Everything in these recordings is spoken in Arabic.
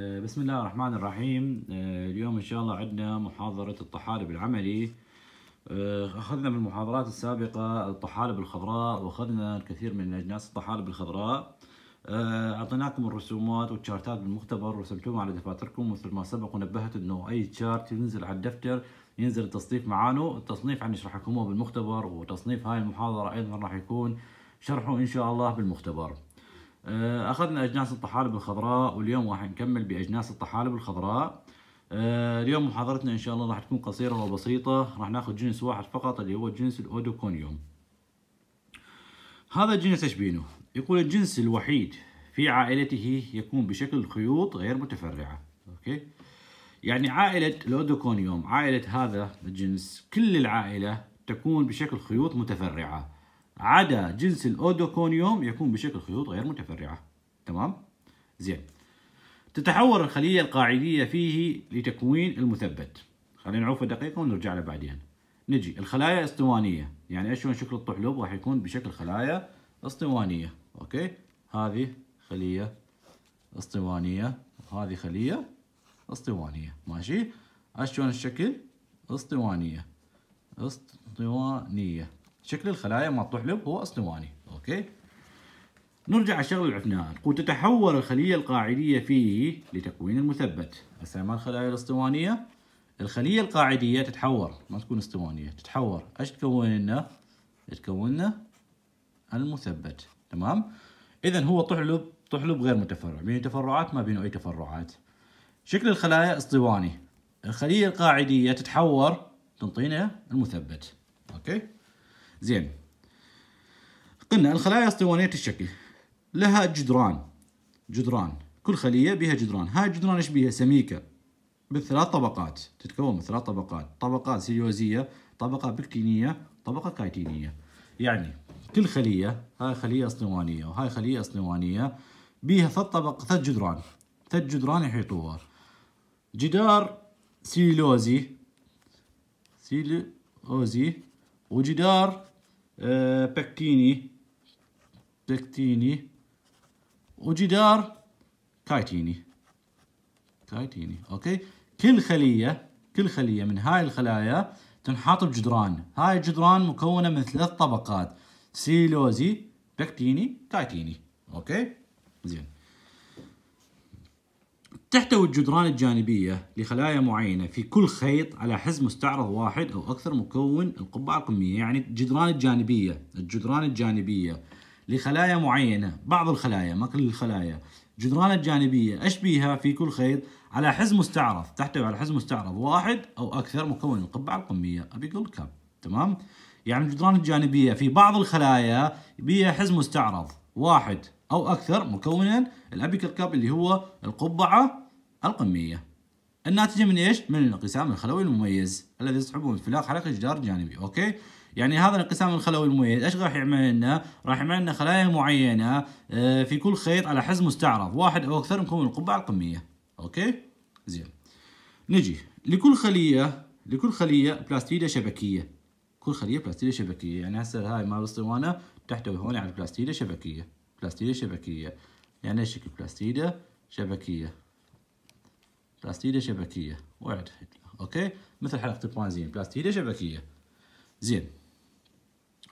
آه، بسم الله الرحمن الرحيم آه، اليوم إن شاء الله عندنا محاضرة الطحالب العملي آه، أخذنا من المحاضرات السابقة الطحالب الخضراء وأخذنا الكثير من أجناس الطحالب الخضراء أعطيناكم الرسومات والشارتات بالمختبر ورسمتوها على دفاتركم مثل ما سبق ونبهت أنه أي شارت ينزل على الدفتر ينزل التصنيف معانه التصنيف عن يعني راح بالمختبر وتصنيف هاي المحاضرة أيضا راح يكون شرحه إن شاء الله بالمختبر آه، اخذنا اجناس الطحالب الخضراء واليوم راح نكمل باجناس الطحالب الخضراء آه، اليوم محاضرتنا ان شاء الله راح تكون قصيره وبسيطه راح ناخذ جنس واحد فقط اللي هو جنس الاودوكونيوم هذا الجنس ايش بينه يقول الجنس الوحيد في عائلته يكون بشكل خيوط غير متفرعه اوكي يعني عائله الاودوكونيوم عائله هذا الجنس كل العائله تكون بشكل خيوط متفرعه عدا جنس الأودوكونيوم يكون بشكل خيوط غير متفرعة تمام؟ زين تتحول الخلية القاعدية فيه لتكوين المثبت خلينا نعوفه دقيقة ونرجع له بعدين نجي الخلايا اسطوانية يعني ايش شكل الطحلب راح يكون بشكل خلايا اسطوانية اوكي هذه خلية اسطوانية وهذه خلية اسطوانية ماشي شلون الشكل اسطوانية اسطوانية شكل الخلايا مطروح له هو اسطواني اوكي نرجع على الشغله اللي عرفناها تتحول الخليه القاعديه فيه لتكوين المثبت هسه ما الخلايا الاسطوانيه الخليه القاعديه تتحور ما تكون اسطوانيه تتحور ايش تكون لنا تكون لنا المثبت تمام اذا هو طحلب طحلب غير متفرع بين تفرعات ما بينه اي تفرعات شكل الخلايا اسطواني الخليه القاعديه تتحور تنطينا المثبت اوكي زين قلنا الخلايا اسطوانية الشكل لها جدران جدران كل خلية بها جدران هاي الجدران ايش بيها سميكة بالثلاث طبقات تتكون من ثلاث طبقات طبقة سيليوزية طبقة بكتينية طبقة كايتينية يعني كل خلية هاي خلية اسطوانية وهاي خلية اسطوانية بيها ثلاث طبق ثلاث جدران ثلاث جدران يحيطوها جدار سيلوزي سيلوزي وجدار آه، بكتيني بكتيني وجدار كايتيني كايتيني اوكي كل خليه كل خليه من هاي الخلايا تنحط بجدران هاي الجدران مكونه من ثلاث طبقات سيلوزي بكتيني كايتيني اوكي زين تحتوي الجدران الجانبية لخلايا معينة في كل خيط على حزم مستعرض واحد أو أكثر مكون القبعة القمية يعني الجدران الجانبية الجدران الجانبية لخلايا معينة بعض الخلايا ما كل الخلايا الجدران الجانبية أشبيها في كل خيط على حزم مستعرض تحتوي على حزم مستعرض واحد أو أكثر مكون القبعة القمية أقول كم تمام يعني الجدران الجانبية في بعض الخلايا بها حزم مستعرض واحد أو أكثر مكونا الأبيكال كاب اللي هو القبعة القمية الناتجة من إيش؟ من الانقسام الخلوي المميز الذي يسحبه انفلاق حلقة جدار جانبي أوكي؟ يعني هذا الانقسام الخلوي المميز ايش راح يعمل لنا؟ راح يعمل لنا خلايا معينه آه، في كل خيط على حزم مستعرض واحد او اكثر مكون القبعه القميه. اوكي؟ زين. نجي لكل خليه لكل خليه بلاستيده شبكيه. كل خليه بلاستيده شبكيه، يعني هسه هاي مال الاسطوانه تحتوي هون على بلاستيده شبكيه. بلاستيدة شبكية يعني ايش بلاستيدة شبكية بلاستيدة شبكية وعد اوكي مثل حلقة البنزين بلاستيدة شبكية زين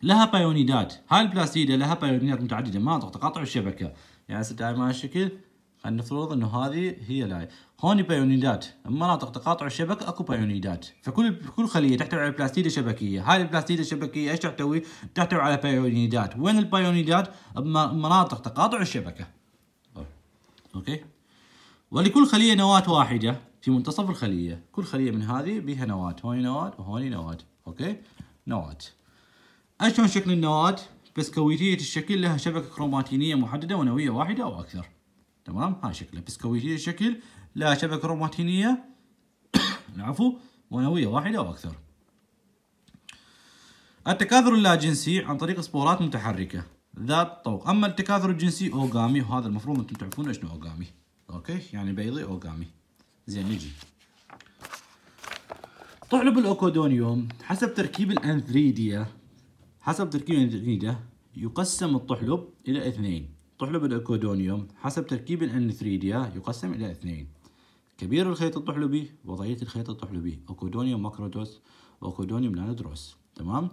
لها بايونيدات هاي البلاستيدة لها بايونيدات متعددة ما تقطع الشبكة يعني هسه دائما شكل خلينا نفترض انه هذه هي لاي هون بايونيدات مناطق تقاطع الشبكه اكو بايونيدات فكل كل خليه تحتوي على بلاستيده شبكيه هاي البلاستيده الشبكيه ايش تحتوي تحتوي على بايونيدات وين البايونيدات مناطق تقاطع الشبكه اوكي ولكل خليه نواه واحده في منتصف الخليه كل خليه من هذه بها نواه هون نواه وهون نواه اوكي نواه اشلون شكل النواه بسكويتيه الشكل لها شبكه كروماتينيه محدده ونويه واحده او اكثر تمام هاي شكله بسكويتية شكل لا شبكة كروماتينية العفو منوية واحدة أو أكثر التكاثر اللاجنسي عن طريق سبورات متحركة ذات طوق أما التكاثر الجنسي أوغامي وهذا المفروض أنتم تعرفون شنو أوغامي أوكي يعني بيضي أوغامي زين نجي طحلب الأوكودونيوم حسب تركيب الأنثريديا حسب تركيب الأنثريديا يقسم الطحلب إلى اثنين طحلب الأكوادونيوم حسب تركيب الأنثريديا يقسم إلى اثنين كبير الخيط الطحلبي وضعية الخيط الطحلبي أكودونيوم ماكروتوس وأكودونيوم نانودروس تمام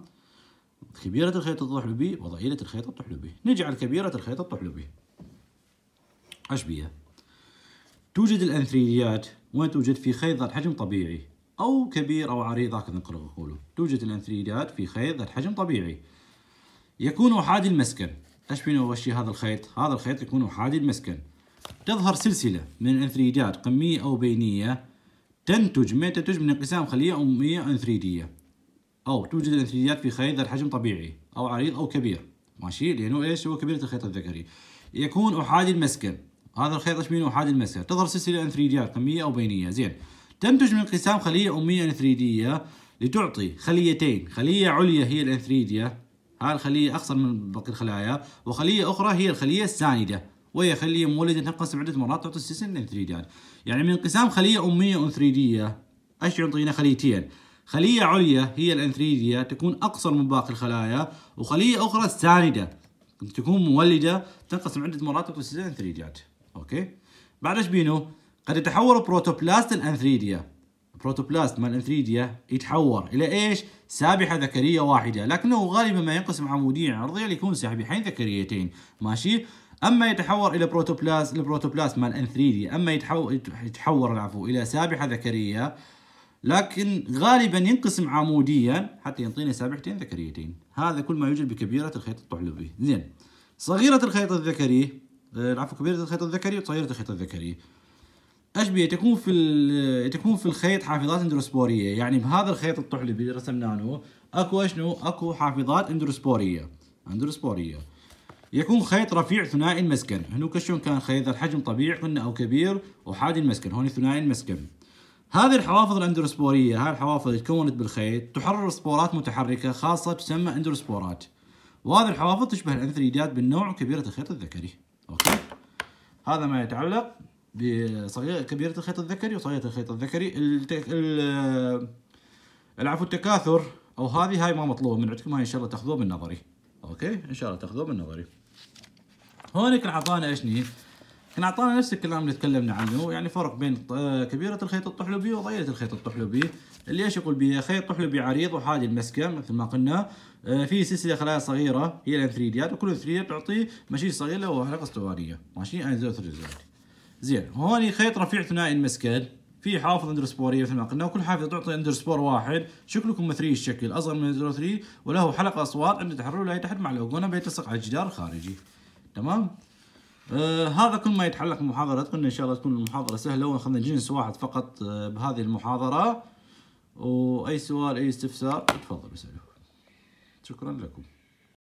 كبيرة الخيط الطحلبي وضئيلة الخيط الطحلبي نجعل كبيرة الخيط الطحلبي اش بيها توجد الأنثريديات وين توجد في خيط ذات حجم طبيعي أو كبير أو عريض هكذا نقرأ نقوله توجد الأنثريديات في خيط ذات حجم طبيعي يكون أحادي المسكن اش بينا وشي هذا الخيط هذا الخيط يكون احادي المسكن تظهر سلسلة من الانثريدات قمية أو بينية تنتج ما تنتج من انقسام خلية أمية انثريديه أو توجد الانثريدات في خيط ذات حجم طبيعي أو عريض أو كبير ماشي لأنه إيش هو كبيرة الخيط الذكري يكون أحادي المسكن هذا الخيط ايش بينه أحادي المسكن تظهر سلسلة انثريدات قمية أو بينية زين تنتج من انقسام خلية أمية انثريديه لتعطي خليتين خلية عليا هي الانثريديه هاي الخلية أقصر من باقي الخلايا وخلية أخرى هي الخلية الساندة وهي خلية مولدة تنقسم عدة مرات تعطي السيسن انثريدان يعني من انقسام خلية أمية أنثريدية ايش يعطينا خليتين خلية عليا هي الانثريدية تكون أقصر من باقي الخلايا وخلية أخرى الساندة تكون مولدة تنقسم عدة مرات تعطي السيسن انثريدات أوكي بعد ايش بينو قد يتحول بروتوبلاست الأنثريدية البروتوبلاست مال الانثريديا يتحور الى ايش؟ سابحه ذكريه واحده، لكنه غالبا ما ينقسم عموديا عرضيا ليكون يعني سابحين ذكريتين، ماشي؟ اما يتحور الى بروتوبلاست، البروتوبلاست مال الانثريديا، اما يتحور يتحور العفو الى سابحه ذكريه لكن غالبا ينقسم عموديا حتى يعطينا سابحتين ذكريتين، هذا كل ما يوجد بكبيره الخيط الطحلبي، زين. صغيره الخيط الذكري العفو آه، كبيره الخيط الذكري وصغيره الخيط الذكري أشبه تكون في تكون في الخيط حافظات اندروسبورية يعني بهذا الخيط الطحلي اللي رسمناه اكو شنو اكو حافظات اندروسبورية اندروسبورية يكون خيط رفيع ثنائي المسكن هنوك شلون كان خيط الحجم طبيعي قلنا او كبير وحادي المسكن هون ثنائي المسكن هذه الحوافظ الاندروسبورية هاي الحوافظ اللي تكونت بالخيط تحرر سبورات متحركة خاصة تسمى اندروسبورات وهذه الحوافظ تشبه الانثريدات بالنوع كبيرة الخيط الذكري اوكي هذا ما يتعلق بصغيرة كبيرة الخيط الذكري وصغيرة الخيط الذكري التك... العفو التكاثر او هذه هاي ما مطلوبة من عندكم هاي ان شاء الله تاخذوه من نظري اوكي ان شاء الله تاخذوه من نظري هون كان عطانا اشني كان عطانا نفس الكلام اللي تكلمنا عنه يعني فرق بين كبيرة الخيط الطحلبي وصغيرة الخيط الطحلبي اللي ايش يقول بيه خيط طحلبي عريض وحادي المسكة مثل ما قلنا آه، في سلسلة خلايا صغيرة هي الانثريديات وكل انثريديات تعطي مشي صغيرة وحلقة اسطوانية ماشي انزوثريديات زين هون خيط رفيع ثنائي انمسكل في حافظ سبورية مثل ما قلنا وكل حافظه تعطي سبور واحد شكلكم مثري الشكل اصغر من 03 وله حلقه اصوات عند تحرر لا يتحد مع الاوجونا بيتسق على الجدار الخارجي تمام آه هذا كل ما يتعلق قلنا ان شاء الله تكون المحاضره سهله واخذنا جنس واحد فقط آه بهذه المحاضره واي سؤال اي استفسار تفضلوا اسالوه شكرا لكم